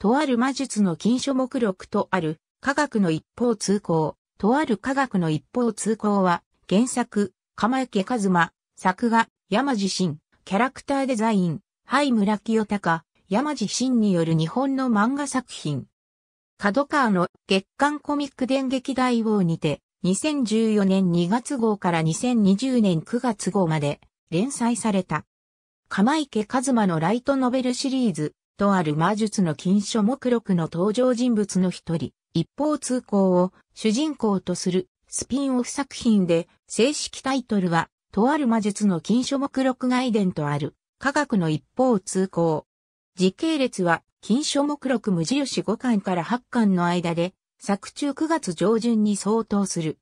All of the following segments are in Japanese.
とある魔術の禁書目録とある科学の一方通行、とある科学の一方通行は、原作、釜池和馬、作画、山地震、キャラクターデザイン、灰村清隆、山地震による日本の漫画作品。角川の月刊コミック電撃大王にて、2014年2月号から2020年9月号まで連載された。釜池和馬のライトノベルシリーズ、とある魔術の禁書目録の登場人物の一人、一方通行を主人公とするスピンオフ作品で、正式タイトルは、とある魔術の禁書目録外伝とある、科学の一方通行。時系列は、禁書目録無印5巻から8巻の間で、作中9月上旬に相当する。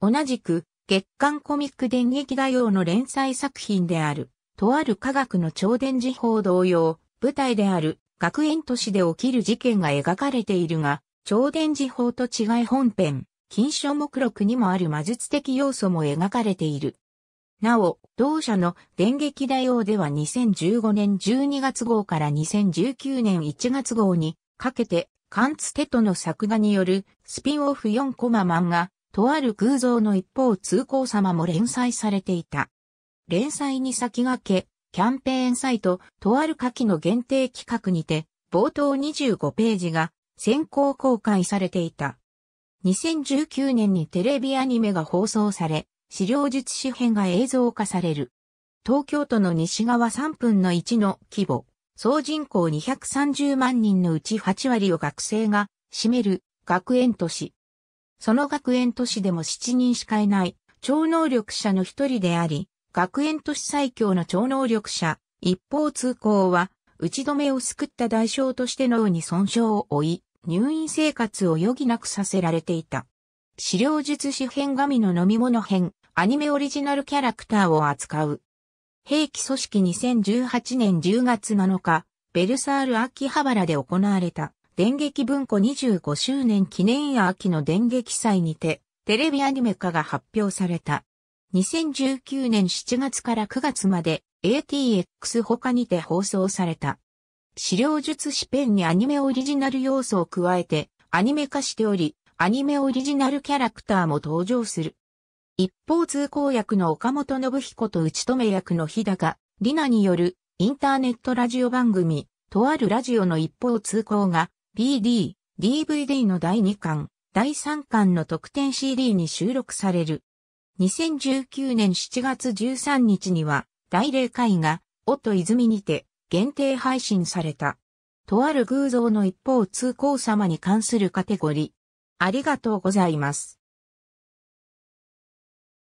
同じく、月刊コミック電撃画用の連載作品である、とある科学の超電磁法同様、舞台である学園都市で起きる事件が描かれているが、超電磁法と違い本編、金書目録にもある魔術的要素も描かれている。なお、同社の電撃大王では2015年12月号から2019年1月号にかけて、カンツテトの作画によるスピンオフ4コマ漫画、とある偶像の一方通行様も連載されていた。連載に先駆け、キャンペーンサイト、とある夏季の限定企画にて、冒頭25ページが先行公開されていた。2019年にテレビアニメが放送され、資料術紙編が映像化される。東京都の西側3分の1の規模、総人口230万人のうち8割を学生が占める学園都市。その学園都市でも7人しかいない超能力者の一人であり、学園都市最強の超能力者、一方通行は、打ち止めを救った代償として脳に損傷を負い、入院生活を余儀なくさせられていた。資料術紙編神の飲み物編、アニメオリジナルキャラクターを扱う。兵器組織2018年10月7日、ベルサール秋葉原で行われた、電撃文庫25周年記念や秋の電撃祭にて、テレビアニメ化が発表された。2019年7月から9月まで ATX 他にて放送された。資料術紙ペンにアニメオリジナル要素を加えてアニメ化しており、アニメオリジナルキャラクターも登場する。一方通行役の岡本信彦と内め役の日高、里奈によるインターネットラジオ番組、とあるラジオの一方通行が BD、DVD の第2巻、第3巻の特典 CD に収録される。2019年7月13日には、大霊会が、音泉にて、限定配信された。とある偶像の一方通行様に関するカテゴリー。ありがとうございます。